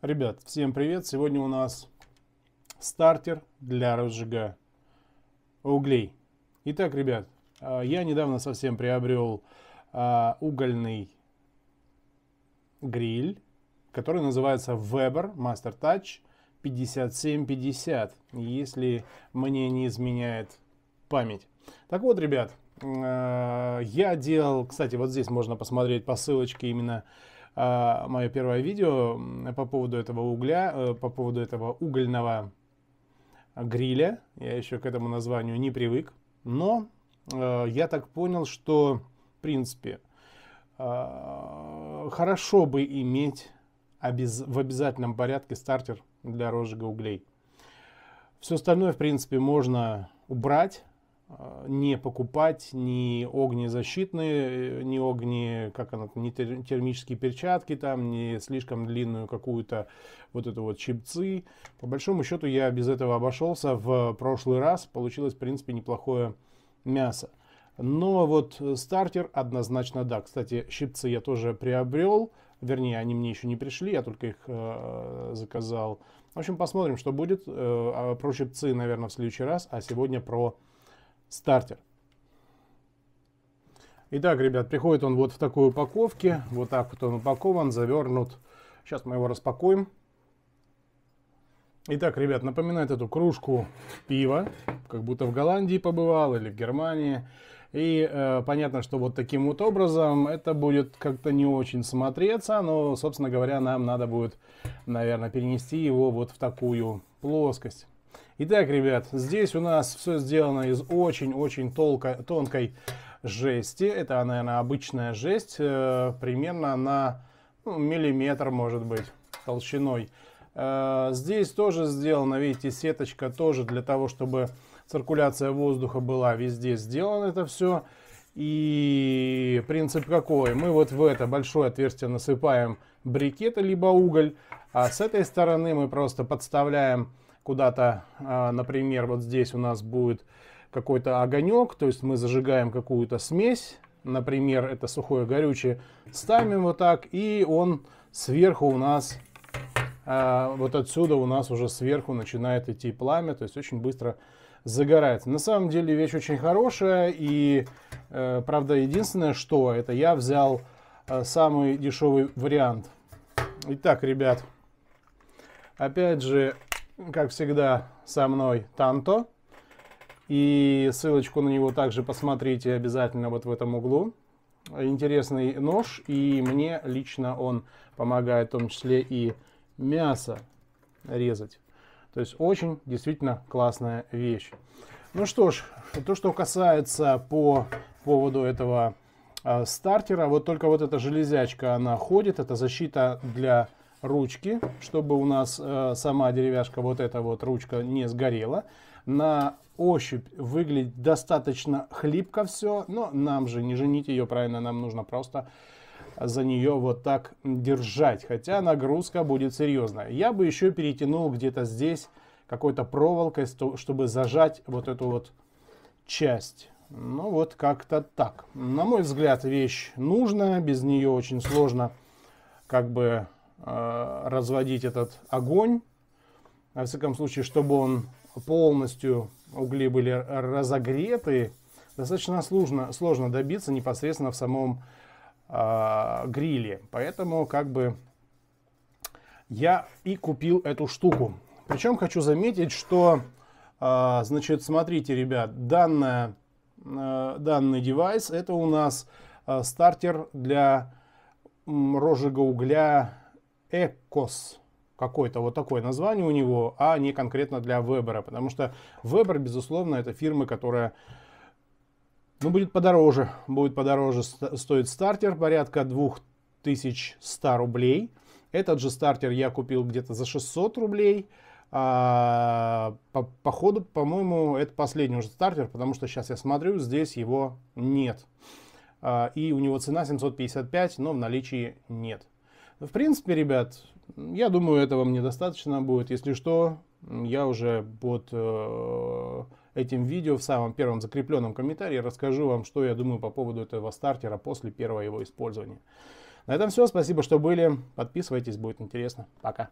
Ребят, всем привет! Сегодня у нас стартер для разжига углей. Итак, ребят, а, я недавно совсем приобрел а, угольный гриль, который называется Weber Master Touch 5750, если мне не изменяет память. Так вот, ребят, а, я делал, кстати, вот здесь можно посмотреть по ссылочке именно а, мое первое видео по поводу этого угля, э, по поводу этого угольного гриля. Я еще к этому названию не привык. Но э, я так понял, что, в принципе, а, хорошо бы иметь в обязательном порядке стартер для розжига углей. Все остальное, в принципе, можно убрать. А, не покупать ни огнезащитные, э, ни огни, как она, ни термические перчатки там, ни слишком длинную какую-то вот эту вот чипцы. По большому счету я без этого обошелся в прошлый раз. Получилось, в принципе, неплохое мясо. Но вот э, стартер однозначно да. Кстати, щипцы я тоже приобрел. Вернее, они мне еще не пришли, я только их э, заказал. В общем, посмотрим, что будет. Э, а про щипцы, наверное, в следующий раз, а сегодня про стартер. Итак, ребят, приходит он вот в такой упаковке. Вот так вот он упакован, завернут. Сейчас мы его распакуем. Итак, ребят, напоминает эту кружку пива, как будто в Голландии побывал или в Германии. И э, понятно, что вот таким вот образом это будет как-то не очень смотреться, но, собственно говоря, нам надо будет, наверное, перенести его вот в такую плоскость. Итак, ребят, здесь у нас все сделано из очень-очень тонкой жести. Это, наверное, обычная жесть, э, примерно на ну, миллиметр, может быть, толщиной. Э, здесь тоже сделана, видите, сеточка тоже для того, чтобы циркуляция воздуха была везде сделано это все. И принцип какой? Мы вот в это большое отверстие насыпаем брикеты либо уголь, а с этой стороны мы просто подставляем куда-то, а, например, вот здесь у нас будет какой-то огонек, то есть мы зажигаем какую-то смесь, например, это сухое горючее, ставим вот так, и он сверху у нас, а, вот отсюда у нас уже сверху начинает идти пламя, то есть очень быстро загорается. На самом деле вещь очень хорошая, и э, правда единственное, что это я взял э, самый дешевый вариант. Итак, ребят, опять же, как всегда, со мной Танто. И ссылочку на него также посмотрите обязательно вот в этом углу. Интересный нож, и мне лично он помогает в том числе и мясо резать. То есть очень действительно классная вещь. Ну что ж, то, что касается по поводу этого э, стартера, вот только вот эта железячка, она ходит, это защита для ручки, чтобы у нас э, сама деревяшка, вот эта вот ручка не сгорела. На ощупь выглядит достаточно хлипко все, но нам же не женить ее правильно, нам нужно просто за нее вот так держать, хотя нагрузка будет серьезная. Я бы еще перетянул где-то здесь какой-то проволокой, чтобы зажать вот эту вот часть. Ну вот как-то так. На мой взгляд, вещь нужная, без нее очень сложно как бы Э, разводить этот огонь. Во всяком случае, чтобы он полностью, угли были разогреты, достаточно сложно, сложно добиться непосредственно в самом э, гриле. Поэтому как бы я и купил эту штуку. Причем хочу заметить, что, э, значит, смотрите, ребят, данная, э, данный девайс это у нас э, стартер для розжига угля Экос какое-то вот такое название у него, а не конкретно для Вебера. Потому что Вебер, безусловно, это фирма, которая ну, будет подороже. Будет подороже. Стоит стартер порядка 2100 рублей. Этот же стартер я купил где-то за 600 рублей. А, по, по ходу, по-моему, это последний уже стартер, потому что сейчас я смотрю, здесь его нет. А, и у него цена 755, но в наличии нет. В принципе, ребят, я думаю, этого мне достаточно будет. Если что, я уже под э, этим видео в самом первом закрепленном комментарии расскажу вам, что я думаю по поводу этого стартера после первого его использования. На этом все. Спасибо, что были. Подписывайтесь, будет интересно. Пока.